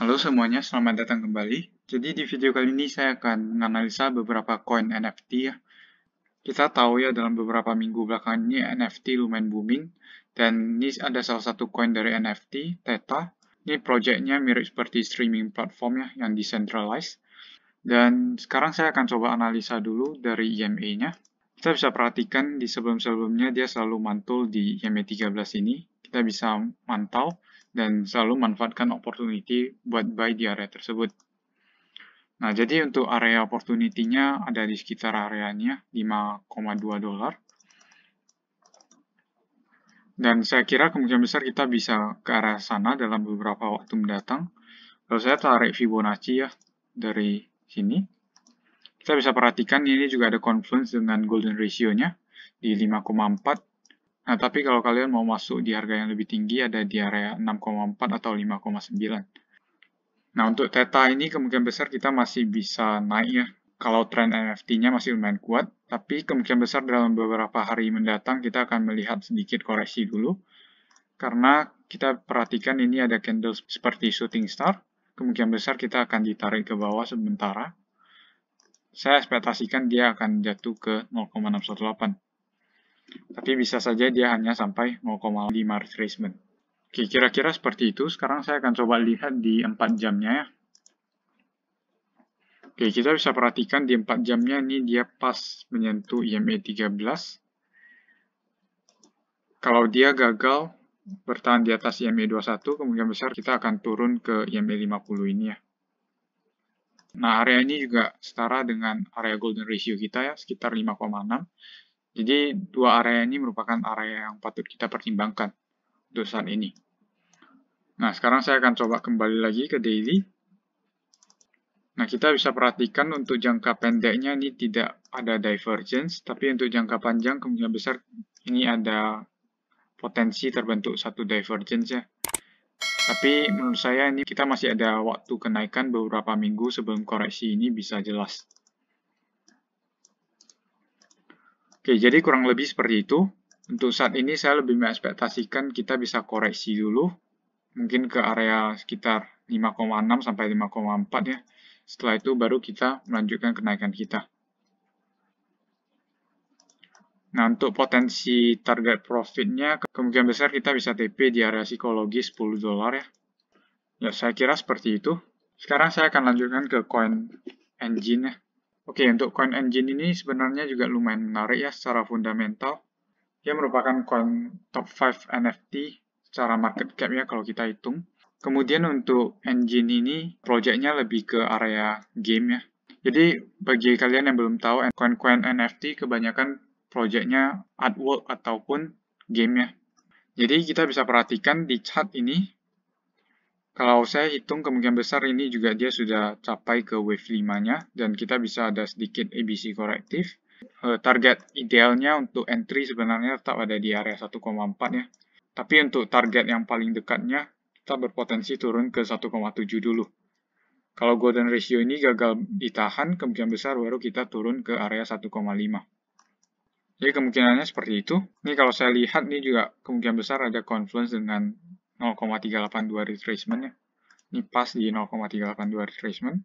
Halo semuanya, selamat datang kembali. Jadi di video kali ini saya akan menganalisa beberapa koin NFT ya. Kita tahu ya dalam beberapa minggu belakangan ini NFT lumayan booming. Dan ini ada salah satu koin dari NFT, Theta. Ini projectnya mirip seperti streaming platform ya, yang decentralized. Dan sekarang saya akan coba analisa dulu dari IMA-nya. Kita bisa perhatikan di sebelum-sebelumnya dia selalu mantul di IMA e 13 ini. Kita bisa mantau dan selalu manfaatkan opportunity buat buy di area tersebut. Nah, jadi untuk area opportunity-nya ada di sekitar areanya 5,2 dolar. Dan saya kira kemungkinan besar kita bisa ke arah sana dalam beberapa waktu mendatang. Kalau saya tarik Fibonacci ya dari sini, kita bisa perhatikan ini juga ada confluence dengan golden ratio-nya di 5,4 Nah, tapi kalau kalian mau masuk di harga yang lebih tinggi ada di area 6,4 atau 5,9. Nah, untuk Theta ini kemungkinan besar kita masih bisa naik ya. Kalau tren NFT-nya masih lumayan kuat, tapi kemungkinan besar dalam beberapa hari mendatang kita akan melihat sedikit koreksi dulu. Karena kita perhatikan ini ada candle seperti shooting star, kemungkinan besar kita akan ditarik ke bawah sementara. Saya ekspektasikan dia akan jatuh ke 0,618. Tapi bisa saja dia hanya sampai 0,5 retracement. Oke, kira-kira seperti itu. Sekarang saya akan coba lihat di 4 jamnya ya. Oke, kita bisa perhatikan di 4 jamnya ini dia pas menyentuh IMA e 13. Kalau dia gagal bertahan di atas IMA e 21, kemungkinan besar kita akan turun ke e IMA 50 ini ya. Nah, area ini juga setara dengan area golden ratio kita ya, sekitar 5,6. Jadi dua area ini merupakan area yang patut kita pertimbangkan untuk saat ini. Nah, sekarang saya akan coba kembali lagi ke daily. Nah, kita bisa perhatikan untuk jangka pendeknya ini tidak ada divergence, tapi untuk jangka panjang kemungkinan besar ini ada potensi terbentuk satu divergence ya. Tapi menurut saya ini kita masih ada waktu kenaikan beberapa minggu sebelum koreksi ini bisa jelas. Oke, jadi kurang lebih seperti itu. Untuk saat ini saya lebih mengekspektasikan kita bisa koreksi dulu. Mungkin ke area sekitar 5,6 sampai 5,4 ya. Setelah itu baru kita melanjutkan kenaikan kita. Nah, untuk potensi target profitnya, kemungkinan besar kita bisa TP di area psikologi 10 dolar ya. Ya, saya kira seperti itu. Sekarang saya akan lanjutkan ke coin engine ya. Oke, untuk Coin Engine ini sebenarnya juga lumayan menarik ya secara fundamental. Dia merupakan coin top 5 NFT secara market cap ya kalau kita hitung. Kemudian untuk engine ini, projectnya lebih ke area game ya. Jadi bagi kalian yang belum tahu, coin-coin NFT kebanyakan projectnya artwork ataupun game ya. Jadi kita bisa perhatikan di chart ini, kalau saya hitung kemungkinan besar ini juga dia sudah capai ke wave 5-nya dan kita bisa ada sedikit ABC korektif. Eh, target idealnya untuk entry sebenarnya tetap ada di area 1,4 ya. Tapi untuk target yang paling dekatnya kita berpotensi turun ke 1,7 dulu. Kalau golden ratio ini gagal ditahan, kemungkinan besar baru kita turun ke area 1,5. Jadi kemungkinannya seperti itu. Ini kalau saya lihat ini juga kemungkinan besar ada confluence dengan 0,382 retracement ya. Ini pas di 0,382 retracement.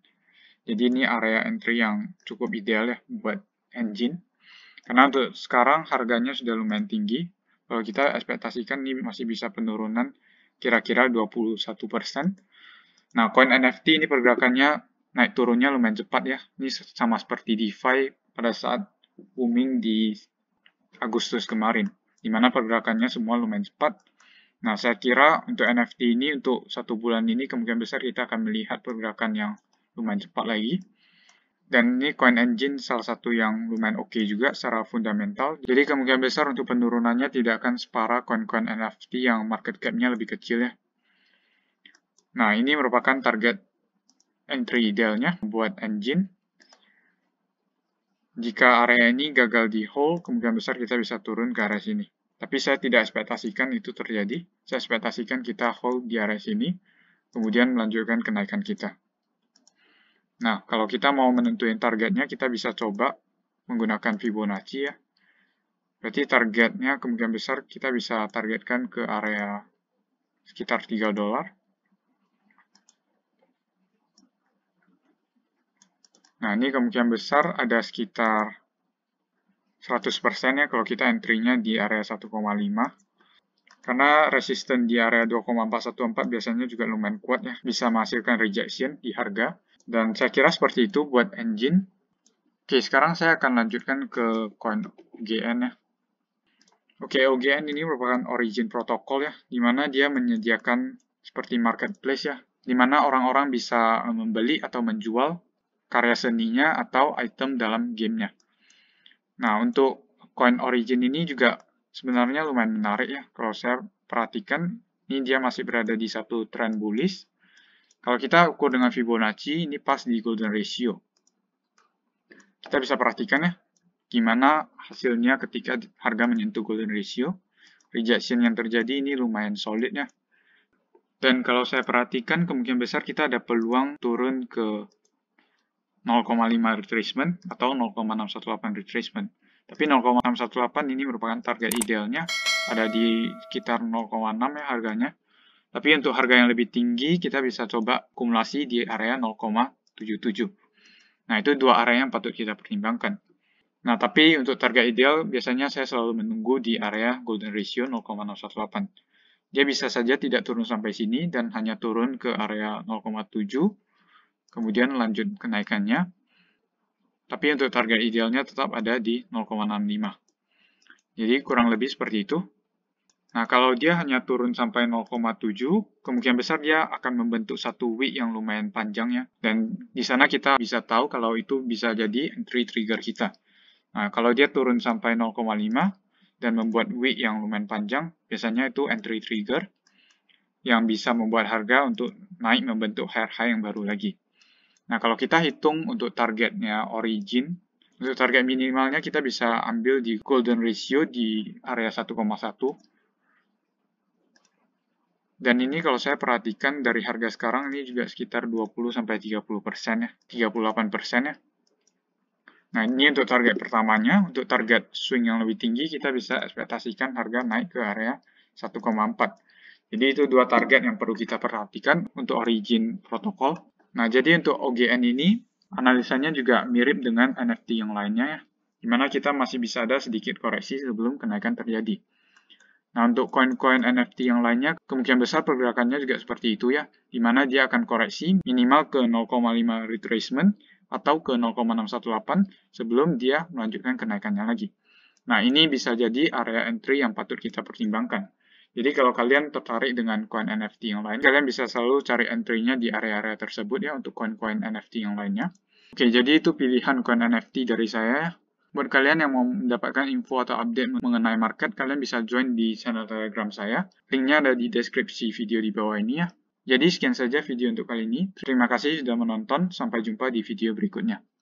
Jadi ini area entry yang cukup ideal ya buat engine. Karena untuk sekarang harganya sudah lumayan tinggi. Kalau kita ekspektasikan ini masih bisa penurunan kira-kira 21%. Nah, koin NFT ini pergerakannya naik turunnya lumayan cepat ya. Ini sama seperti DeFi pada saat booming di Agustus kemarin. Dimana pergerakannya semua lumayan cepat Nah, saya kira untuk NFT ini untuk satu bulan ini kemungkinan besar kita akan melihat pergerakan yang lumayan cepat lagi. Dan ini Coin Engine salah satu yang lumayan oke okay juga secara fundamental. Jadi kemungkinan besar untuk penurunannya tidak akan separah coin-coin NFT yang market cap-nya lebih kecil ya. Nah, ini merupakan target entry idealnya buat engine. Jika area ini gagal di hold, kemungkinan besar kita bisa turun ke arah sini. Tapi saya tidak ekspektasikan itu terjadi. Saya ekspektasikan kita hold di area sini, kemudian melanjutkan kenaikan kita. Nah, kalau kita mau menentuin targetnya, kita bisa coba menggunakan Fibonacci ya. Berarti targetnya kemungkinan besar kita bisa targetkan ke area sekitar 3 dolar. Nah, ini kemungkinan besar ada sekitar 100% ya kalau kita entry-nya di area 1,5. Karena resisten di area 2,414 biasanya juga lumayan kuat ya, bisa menghasilkan rejection di harga. Dan saya kira seperti itu buat engine. Oke, sekarang saya akan lanjutkan ke coin OGN ya. Oke, OGN ini merupakan origin protokol ya, di mana dia menyediakan seperti marketplace ya, di mana orang-orang bisa membeli atau menjual karya seninya atau item dalam gamenya. Nah, untuk coin origin ini juga sebenarnya lumayan menarik ya. Kalau saya perhatikan, ini dia masih berada di satu trend bullish. Kalau kita ukur dengan Fibonacci, ini pas di golden ratio. Kita bisa perhatikan ya, gimana hasilnya ketika harga menyentuh golden ratio. Rejection yang terjadi ini lumayan solid ya. Dan kalau saya perhatikan, kemungkinan besar kita ada peluang turun ke 0,5 retracement atau 0,618 retracement. Tapi 0,618 ini merupakan target idealnya, ada di sekitar 0,6 ya harganya. Tapi untuk harga yang lebih tinggi, kita bisa coba kumulasi di area 0,77. Nah, itu dua area yang patut kita pertimbangkan. Nah, tapi untuk target ideal, biasanya saya selalu menunggu di area golden ratio 0,618. Dia bisa saja tidak turun sampai sini dan hanya turun ke area 0,7 kemudian lanjut kenaikannya. Tapi untuk target idealnya tetap ada di 0,65. Jadi kurang lebih seperti itu. Nah, kalau dia hanya turun sampai 0,7, kemungkinan besar dia akan membentuk satu wick yang lumayan panjang ya. Dan di sana kita bisa tahu kalau itu bisa jadi entry trigger kita. Nah, kalau dia turun sampai 0,5 dan membuat wick yang lumayan panjang, biasanya itu entry trigger yang bisa membuat harga untuk naik membentuk higher high yang baru lagi. Nah, kalau kita hitung untuk targetnya origin, untuk target minimalnya kita bisa ambil di golden ratio di area 1,1. Dan ini kalau saya perhatikan dari harga sekarang ini juga sekitar 20-30% ya, 38% ya. Nah, ini untuk target pertamanya. Untuk target swing yang lebih tinggi, kita bisa ekspektasikan harga naik ke area 1,4. Jadi itu dua target yang perlu kita perhatikan untuk origin protokol. Nah, jadi untuk OGN ini, analisanya juga mirip dengan NFT yang lainnya ya, dimana kita masih bisa ada sedikit koreksi sebelum kenaikan terjadi. Nah, untuk koin-koin NFT yang lainnya, kemungkinan besar pergerakannya juga seperti itu ya, dimana dia akan koreksi minimal ke 0,5 retracement atau ke 0,618 sebelum dia melanjutkan kenaikannya lagi. Nah, ini bisa jadi area entry yang patut kita pertimbangkan. Jadi kalau kalian tertarik dengan koin NFT yang lain, kalian bisa selalu cari entry-nya di area-area tersebut ya untuk koin-koin NFT yang lainnya. Oke, jadi itu pilihan koin NFT dari saya. Buat kalian yang mau mendapatkan info atau update mengenai market, kalian bisa join di channel Telegram saya. Linknya ada di deskripsi video di bawah ini ya. Jadi sekian saja video untuk kali ini. Terima kasih sudah menonton. Sampai jumpa di video berikutnya.